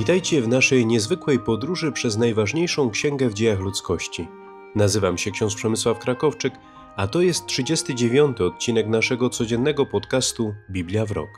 Witajcie w naszej niezwykłej podróży przez najważniejszą księgę w dziejach ludzkości. Nazywam się ksiądz Przemysław Krakowczyk, a to jest 39 odcinek naszego codziennego podcastu Biblia w rok.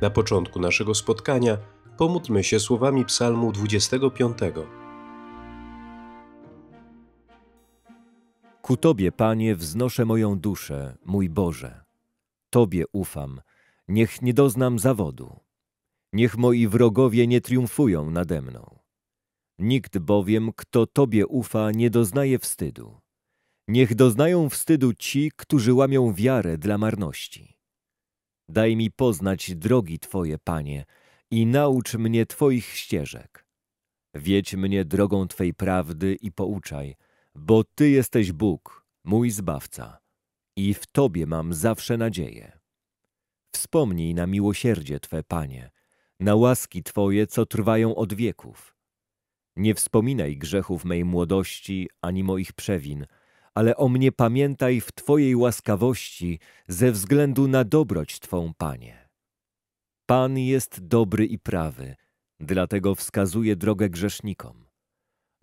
Na początku naszego spotkania pomódlmy się słowami Psalmu 25. Ku Tobie, Panie, wznoszę moją duszę, mój Boże. Tobie ufam, niech nie doznam zawodu. Niech moi wrogowie nie triumfują nade mną. Nikt bowiem, kto Tobie ufa, nie doznaje wstydu. Niech doznają wstydu ci, którzy łamią wiarę dla marności. Daj mi poznać drogi Twoje, Panie, i naucz mnie Twoich ścieżek. Wiedź mnie drogą Twej prawdy i pouczaj, bo Ty jesteś Bóg, mój Zbawca, i w Tobie mam zawsze nadzieję. Wspomnij na miłosierdzie Twe, Panie, na łaski Twoje, co trwają od wieków. Nie wspominaj grzechów mej młodości ani moich przewin, ale o mnie pamiętaj w Twojej łaskawości ze względu na dobroć Twą, Panie. Pan jest dobry i prawy, dlatego wskazuje drogę grzesznikom.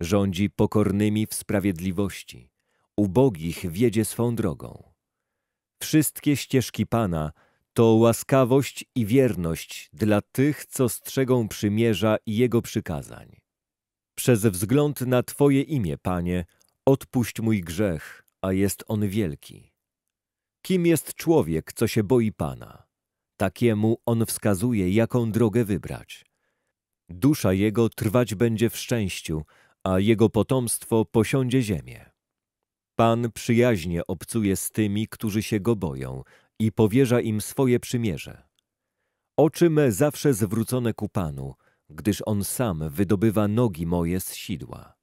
Rządzi pokornymi w sprawiedliwości, ubogich wiedzie swą drogą. Wszystkie ścieżki Pana – to łaskawość i wierność dla tych, co strzegą przymierza i jego przykazań. Przez wzgląd na Twoje imię, Panie, odpuść mój grzech, a jest on wielki. Kim jest człowiek, co się boi Pana? Takiemu on wskazuje, jaką drogę wybrać. Dusza jego trwać będzie w szczęściu, a jego potomstwo posiądzie ziemię. Pan przyjaźnie obcuje z tymi, którzy się go boją – i powierza im swoje przymierze. Oczy me zawsze zwrócone ku Panu, gdyż On sam wydobywa nogi moje z sidła.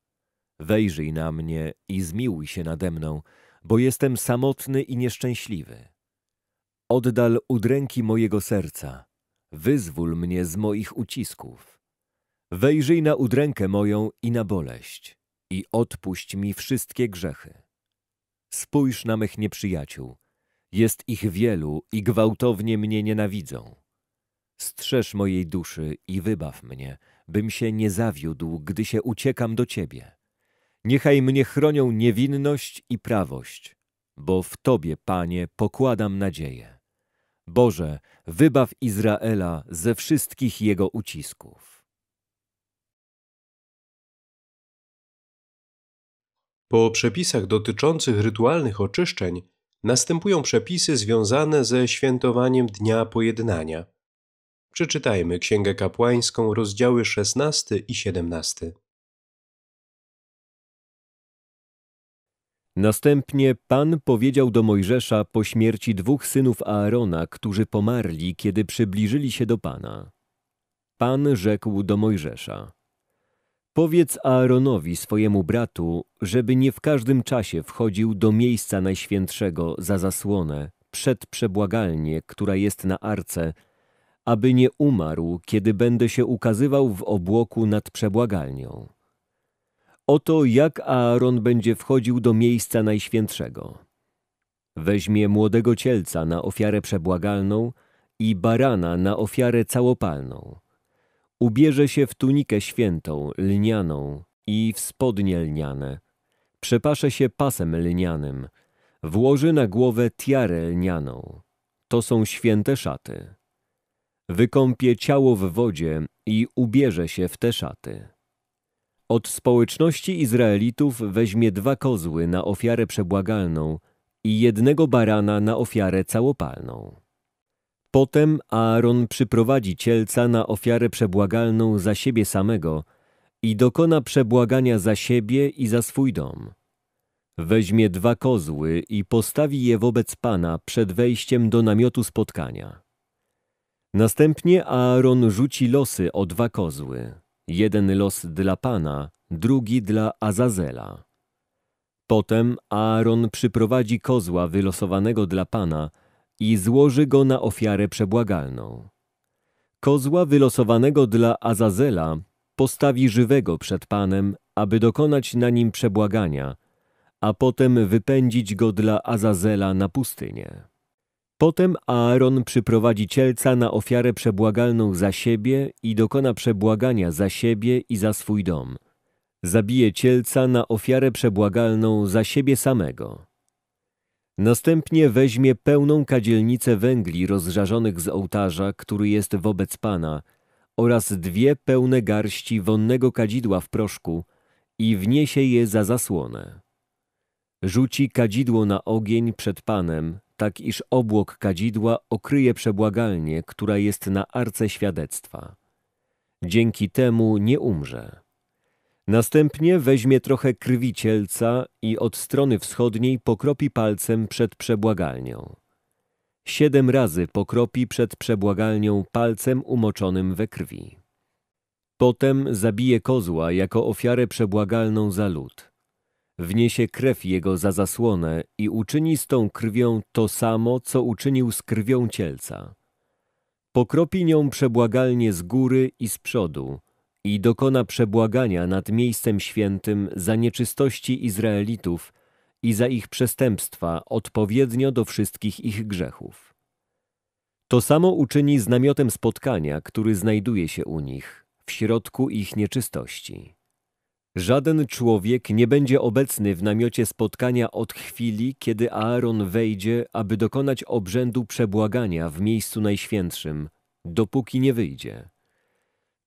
Wejrzyj na mnie i zmiłuj się nade mną, bo jestem samotny i nieszczęśliwy. Oddal udręki mojego serca, wyzwól mnie z moich ucisków. Wejrzyj na udrękę moją i na boleść i odpuść mi wszystkie grzechy. Spójrz na mych nieprzyjaciół, jest ich wielu i gwałtownie mnie nienawidzą. Strzeż mojej duszy i wybaw mnie, bym się nie zawiódł, gdy się uciekam do Ciebie. Niechaj mnie chronią niewinność i prawość, bo w Tobie, Panie, pokładam nadzieję. Boże, wybaw Izraela ze wszystkich jego ucisków. Po przepisach dotyczących rytualnych oczyszczeń następują przepisy związane ze świętowaniem Dnia Pojednania. Przeczytajmy Księgę Kapłańską, rozdziały 16 i 17. Następnie Pan powiedział do Mojżesza po śmierci dwóch synów Aarona, którzy pomarli, kiedy przybliżyli się do Pana. Pan rzekł do Mojżesza: Powiedz Aaronowi, swojemu bratu, żeby nie w każdym czasie wchodził do miejsca najświętszego za zasłonę, przed przebłagalnię, która jest na arce, aby nie umarł, kiedy będę się ukazywał w obłoku nad przebłagalnią. Oto jak Aaron będzie wchodził do miejsca najświętszego. Weźmie młodego cielca na ofiarę przebłagalną i barana na ofiarę całopalną Ubierze się w tunikę świętą, lnianą i w spodnie lniane. Przepasze się pasem lnianym. Włoży na głowę tiarę lnianą. To są święte szaty. Wykąpie ciało w wodzie i ubierze się w te szaty. Od społeczności Izraelitów weźmie dwa kozły na ofiarę przebłagalną i jednego barana na ofiarę całopalną. Potem Aaron przyprowadzi cielca na ofiarę przebłagalną za siebie samego i dokona przebłagania za siebie i za swój dom. Weźmie dwa kozły i postawi je wobec Pana przed wejściem do namiotu spotkania. Następnie Aaron rzuci losy o dwa kozły. Jeden los dla Pana, drugi dla Azazela. Potem Aaron przyprowadzi kozła wylosowanego dla Pana i złoży go na ofiarę przebłagalną. Kozła wylosowanego dla Azazela postawi żywego przed Panem, aby dokonać na nim przebłagania, a potem wypędzić go dla Azazela na pustynię. Potem Aaron przyprowadzi cielca na ofiarę przebłagalną za siebie i dokona przebłagania za siebie i za swój dom. Zabije cielca na ofiarę przebłagalną za siebie samego Następnie weźmie pełną kadzielnicę węgli rozżarzonych z ołtarza, który jest wobec Pana, oraz dwie pełne garści wonnego kadzidła w proszku i wniesie je za zasłonę. Rzuci kadzidło na ogień przed Panem, tak iż obłok kadzidła okryje przebłagalnie, która jest na arce świadectwa. Dzięki temu nie umrze. Następnie weźmie trochę krwi cielca i od strony wschodniej pokropi palcem przed przebłagalnią. Siedem razy pokropi przed przebłagalnią palcem umoczonym we krwi. Potem zabije kozła jako ofiarę przebłagalną za lud. Wniesie krew jego za zasłonę i uczyni z tą krwią to samo, co uczynił z krwią cielca. Pokropi nią przebłagalnie z góry i z przodu – i dokona przebłagania nad miejscem świętym za nieczystości Izraelitów i za ich przestępstwa odpowiednio do wszystkich ich grzechów. To samo uczyni z namiotem spotkania, który znajduje się u nich, w środku ich nieczystości. Żaden człowiek nie będzie obecny w namiocie spotkania od chwili, kiedy Aaron wejdzie, aby dokonać obrzędu przebłagania w miejscu najświętszym, dopóki nie wyjdzie.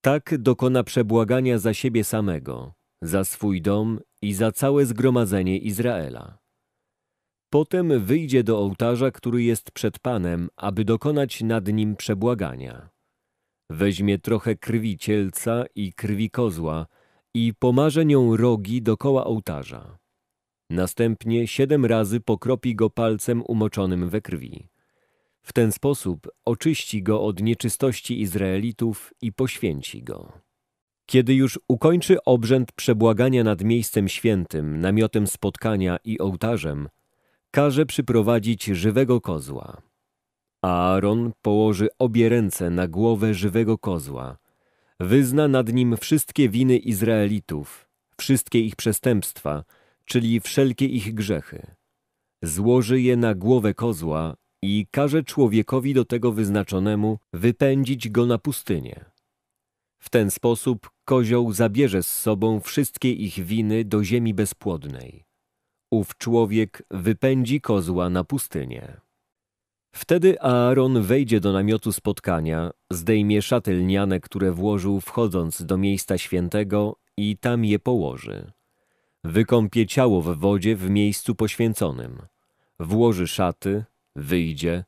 Tak dokona przebłagania za siebie samego, za swój dom i za całe zgromadzenie Izraela. Potem wyjdzie do ołtarza, który jest przed Panem, aby dokonać nad nim przebłagania. Weźmie trochę krwi cielca i krwi kozła i pomarze nią rogi dokoła ołtarza. Następnie siedem razy pokropi go palcem umoczonym we krwi. W ten sposób oczyści go od nieczystości Izraelitów i poświęci go. Kiedy już ukończy obrzęd przebłagania nad miejscem świętym, namiotem spotkania i ołtarzem, każe przyprowadzić żywego kozła. Aaron położy obie ręce na głowę żywego kozła, wyzna nad nim wszystkie winy Izraelitów, wszystkie ich przestępstwa, czyli wszelkie ich grzechy. Złoży je na głowę kozła i każe człowiekowi do tego wyznaczonemu wypędzić go na pustynię. W ten sposób kozioł zabierze z sobą wszystkie ich winy do ziemi bezpłodnej. Ów człowiek wypędzi kozła na pustynię. Wtedy Aaron wejdzie do namiotu spotkania, zdejmie szaty lniane, które włożył wchodząc do miejsca świętego i tam je położy. Wykąpie ciało w wodzie w miejscu poświęconym. Włoży szaty, wyjdzie,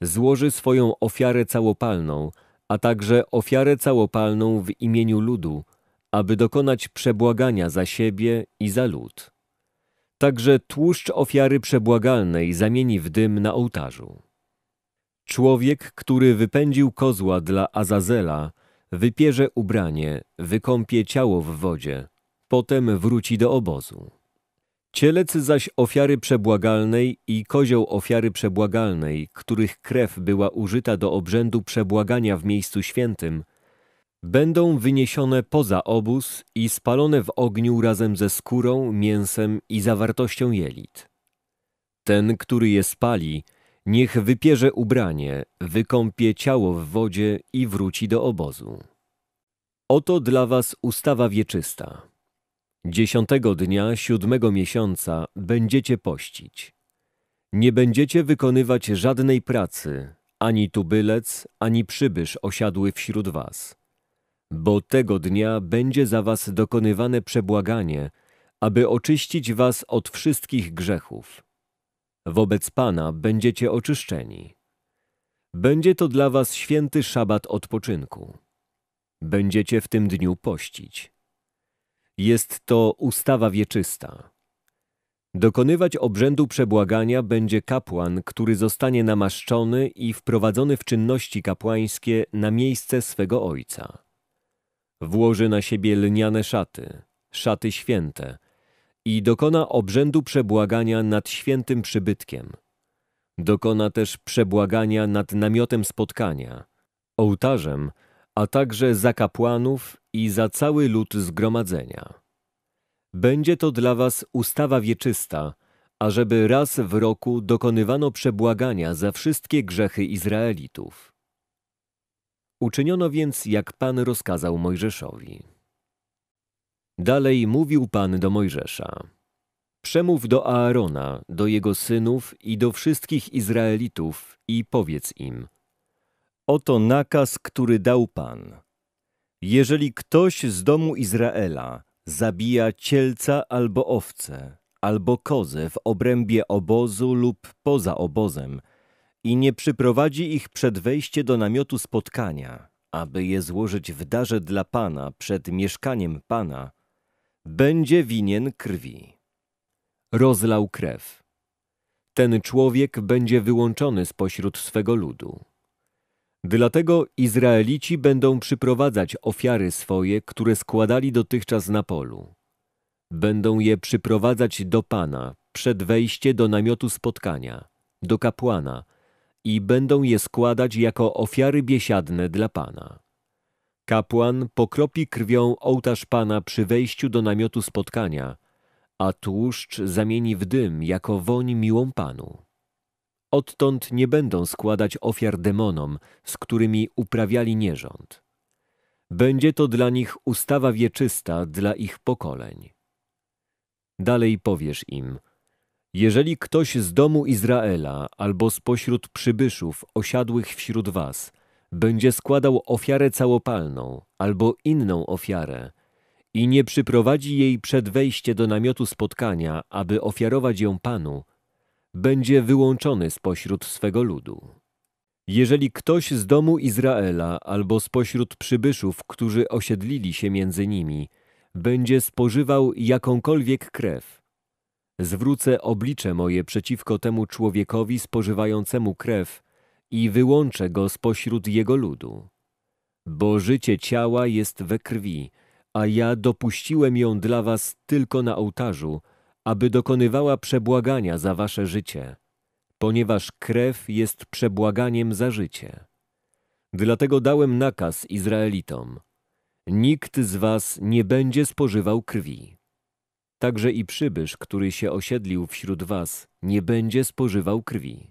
złoży swoją ofiarę całopalną, a także ofiarę całopalną w imieniu ludu, aby dokonać przebłagania za siebie i za lud. Także tłuszcz ofiary przebłagalnej zamieni w dym na ołtarzu. Człowiek, który wypędził kozła dla Azazela, wypierze ubranie, wykąpie ciało w wodzie, potem wróci do obozu. Cielecy zaś ofiary przebłagalnej i kozioł ofiary przebłagalnej, których krew była użyta do obrzędu przebłagania w miejscu świętym, będą wyniesione poza obóz i spalone w ogniu razem ze skórą, mięsem i zawartością jelit. Ten, który je spali, niech wypierze ubranie, wykąpie ciało w wodzie i wróci do obozu. Oto dla was ustawa wieczysta. Dziesiątego dnia siódmego miesiąca będziecie pościć. Nie będziecie wykonywać żadnej pracy, ani tubylec, ani przybysz osiadły wśród was. Bo tego dnia będzie za was dokonywane przebłaganie, aby oczyścić was od wszystkich grzechów. Wobec Pana będziecie oczyszczeni. Będzie to dla was święty szabat odpoczynku. Będziecie w tym dniu pościć. Jest to ustawa wieczysta. Dokonywać obrzędu przebłagania będzie kapłan, który zostanie namaszczony i wprowadzony w czynności kapłańskie na miejsce swego ojca. Włoży na siebie lniane szaty, szaty święte i dokona obrzędu przebłagania nad świętym przybytkiem. Dokona też przebłagania nad namiotem spotkania, ołtarzem, a także za kapłanów i za cały lud zgromadzenia. Będzie to dla was ustawa wieczysta, ażeby raz w roku dokonywano przebłagania za wszystkie grzechy Izraelitów. Uczyniono więc, jak Pan rozkazał Mojżeszowi. Dalej mówił Pan do Mojżesza. Przemów do Aarona, do jego synów i do wszystkich Izraelitów i powiedz im. Oto nakaz, który dał Pan. Jeżeli ktoś z domu Izraela zabija cielca albo owce, albo kozę w obrębie obozu lub poza obozem i nie przyprowadzi ich przed wejście do namiotu spotkania, aby je złożyć w darze dla Pana przed mieszkaniem Pana, będzie winien krwi. Rozlał krew. Ten człowiek będzie wyłączony spośród swego ludu. Dlatego Izraelici będą przyprowadzać ofiary swoje, które składali dotychczas na polu. Będą je przyprowadzać do Pana przed wejście do namiotu spotkania, do kapłana i będą je składać jako ofiary biesiadne dla Pana. Kapłan pokropi krwią ołtarz Pana przy wejściu do namiotu spotkania, a tłuszcz zamieni w dym jako woń miłą Panu. Odtąd nie będą składać ofiar demonom, z którymi uprawiali nierząd. Będzie to dla nich ustawa wieczysta dla ich pokoleń. Dalej powiesz im, jeżeli ktoś z domu Izraela albo spośród przybyszów osiadłych wśród was będzie składał ofiarę całopalną albo inną ofiarę i nie przyprowadzi jej przed wejście do namiotu spotkania, aby ofiarować ją Panu – będzie wyłączony spośród swego ludu. Jeżeli ktoś z domu Izraela albo spośród przybyszów, którzy osiedlili się między nimi, będzie spożywał jakąkolwiek krew, zwrócę oblicze moje przeciwko temu człowiekowi spożywającemu krew i wyłączę go spośród jego ludu. Bo życie ciała jest we krwi, a ja dopuściłem ją dla was tylko na ołtarzu, aby dokonywała przebłagania za wasze życie, ponieważ krew jest przebłaganiem za życie. Dlatego dałem nakaz Izraelitom: Nikt z was nie będzie spożywał krwi. Także i przybysz, który się osiedlił wśród was, nie będzie spożywał krwi.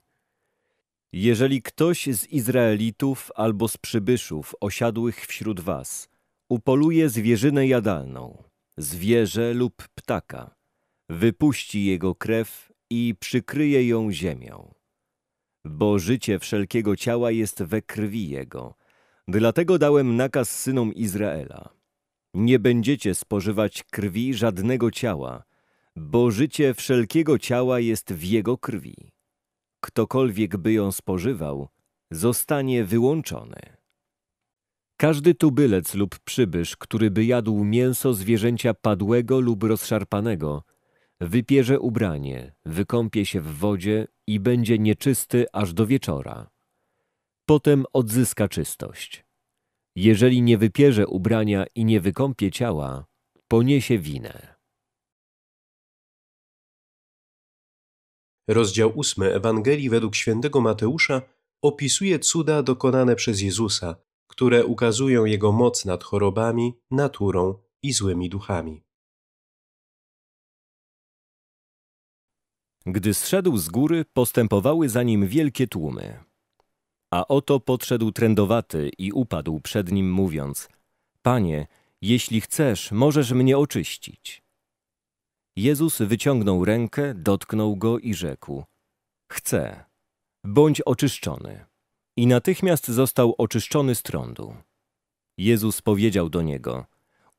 Jeżeli ktoś z Izraelitów albo z przybyszów osiadłych wśród was upoluje zwierzynę jadalną, zwierzę lub ptaka, wypuści jego krew i przykryje ją ziemią. Bo życie wszelkiego ciała jest we krwi jego, dlatego dałem nakaz synom Izraela. Nie będziecie spożywać krwi żadnego ciała, bo życie wszelkiego ciała jest w jego krwi. Ktokolwiek by ją spożywał, zostanie wyłączony. Każdy tubylec lub przybysz, który by jadł mięso zwierzęcia padłego lub rozszarpanego, wypierze ubranie, wykąpie się w wodzie i będzie nieczysty aż do wieczora. Potem odzyska czystość. Jeżeli nie wypierze ubrania i nie wykąpie ciała, poniesie winę. Rozdział ósmy Ewangelii według świętego Mateusza opisuje cuda dokonane przez Jezusa, które ukazują jego moc nad chorobami, naturą i złymi duchami. Gdy zszedł z góry, postępowały za nim wielkie tłumy. A oto podszedł trędowaty i upadł przed nim, mówiąc: Panie, jeśli chcesz, możesz mnie oczyścić. Jezus wyciągnął rękę, dotknął go i rzekł: Chcę, bądź oczyszczony. I natychmiast został oczyszczony z trądu. Jezus powiedział do niego: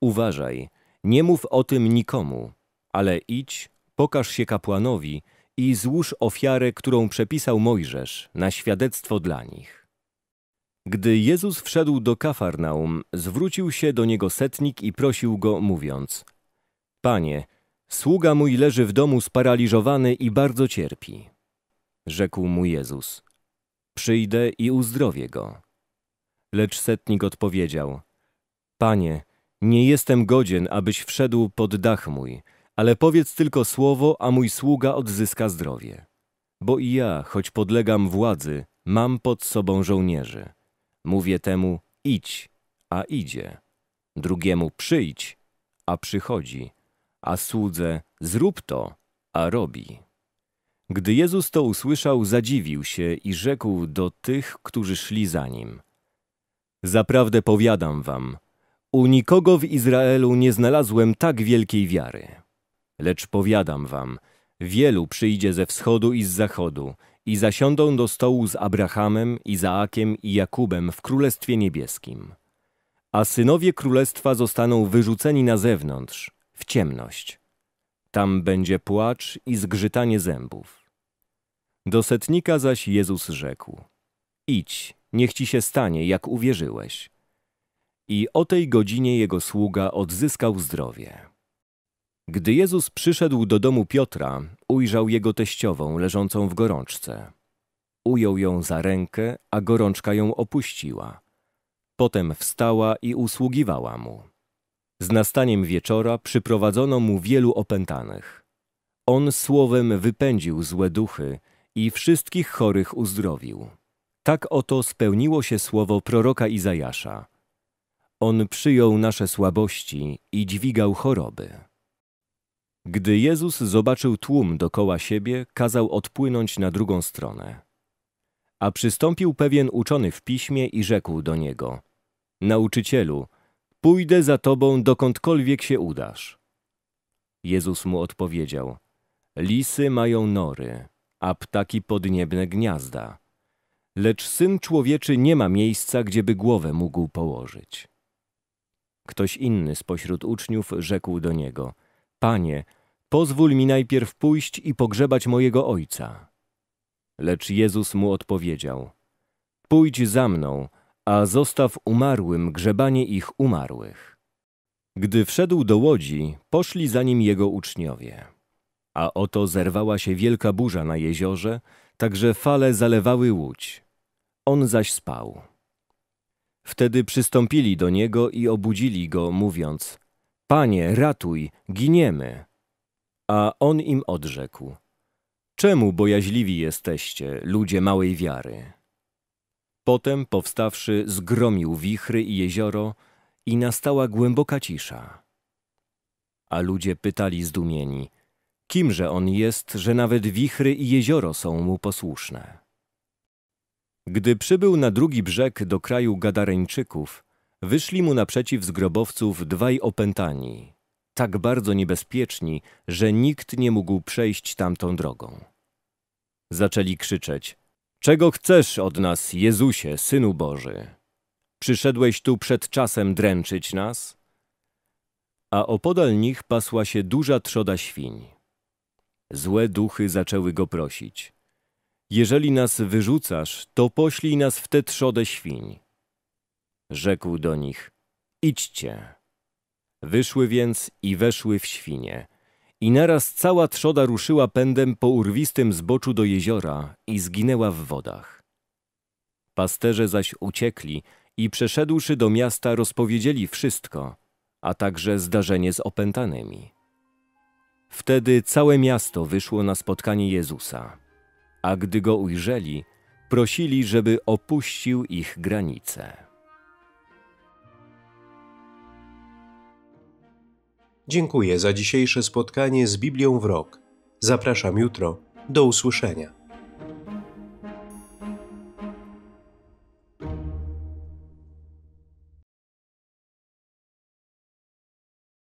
Uważaj, nie mów o tym nikomu, ale idź, pokaż się kapłanowi i złóż ofiarę, którą przepisał Mojżesz, na świadectwo dla nich. Gdy Jezus wszedł do Kafarnaum, zwrócił się do niego setnik i prosił go, mówiąc Panie, sługa mój leży w domu sparaliżowany i bardzo cierpi. Rzekł mu Jezus, przyjdę i uzdrowię go. Lecz setnik odpowiedział, Panie, nie jestem godzien, abyś wszedł pod dach mój, ale powiedz tylko słowo, a mój sługa odzyska zdrowie. Bo i ja, choć podlegam władzy, mam pod sobą żołnierzy. Mówię temu idź, a idzie. Drugiemu przyjdź, a przychodzi. A słudze zrób to, a robi. Gdy Jezus to usłyszał, zadziwił się i rzekł do tych, którzy szli za nim. Zaprawdę powiadam wam, u nikogo w Izraelu nie znalazłem tak wielkiej wiary. Lecz powiadam wam, wielu przyjdzie ze wschodu i z zachodu i zasiądą do stołu z Abrahamem, Izaakiem i Jakubem w Królestwie Niebieskim. A synowie Królestwa zostaną wyrzuceni na zewnątrz, w ciemność. Tam będzie płacz i zgrzytanie zębów. Do setnika zaś Jezus rzekł, idź, niech ci się stanie, jak uwierzyłeś. I o tej godzinie jego sługa odzyskał zdrowie. Gdy Jezus przyszedł do domu Piotra, ujrzał jego teściową leżącą w gorączce. Ujął ją za rękę, a gorączka ją opuściła. Potem wstała i usługiwała mu. Z nastaniem wieczora przyprowadzono mu wielu opętanych. On słowem wypędził złe duchy i wszystkich chorych uzdrowił. Tak oto spełniło się słowo proroka Izajasza. On przyjął nasze słabości i dźwigał choroby. Gdy Jezus zobaczył tłum dokoła siebie, kazał odpłynąć na drugą stronę. A przystąpił pewien uczony w piśmie i rzekł do niego: Nauczycielu, pójdę za tobą dokądkolwiek się udasz. Jezus mu odpowiedział: Lisy mają nory, a ptaki podniebne gniazda. Lecz syn człowieczy nie ma miejsca, gdzieby głowę mógł położyć. Ktoś inny spośród uczniów rzekł do niego: Panie, Pozwól mi najpierw pójść i pogrzebać mojego ojca. Lecz Jezus mu odpowiedział: Pójdź za mną, a zostaw umarłym grzebanie ich umarłych. Gdy wszedł do łodzi, poszli za nim jego uczniowie. A oto zerwała się wielka burza na jeziorze, także fale zalewały łódź. On zaś spał. Wtedy przystąpili do niego i obudzili go, mówiąc: Panie, ratuj, giniemy. A on im odrzekł: Czemu bojaźliwi jesteście, ludzie małej wiary? Potem powstawszy, zgromił wichry i jezioro, i nastała głęboka cisza. A ludzie pytali zdumieni: Kimże on jest, że nawet wichry i jezioro są mu posłuszne? Gdy przybył na drugi brzeg do kraju Gadareńczyków, wyszli mu naprzeciw z grobowców dwaj opętani, tak bardzo niebezpieczni, że nikt nie mógł przejść tamtą drogą. Zaczęli krzyczeć: Czego chcesz od nas, Jezusie, synu Boży? Przyszedłeś tu przed czasem dręczyć nas? A opodal nich pasła się duża trzoda świń. Złe duchy zaczęły go prosić: Jeżeli nas wyrzucasz, to poślij nas w tę trzodę świń. Rzekł do nich: Idźcie. Wyszły więc i weszły w świnie. I naraz cała trzoda ruszyła pędem po urwistym zboczu do jeziora i zginęła w wodach. Pasterze zaś uciekli i przeszedłszy do miasta rozpowiedzieli wszystko, a także zdarzenie z opętanymi. Wtedy całe miasto wyszło na spotkanie Jezusa, a gdy go ujrzeli, prosili, żeby opuścił ich granice. Dziękuję za dzisiejsze spotkanie z Biblią w Rok. Zapraszam jutro. Do usłyszenia.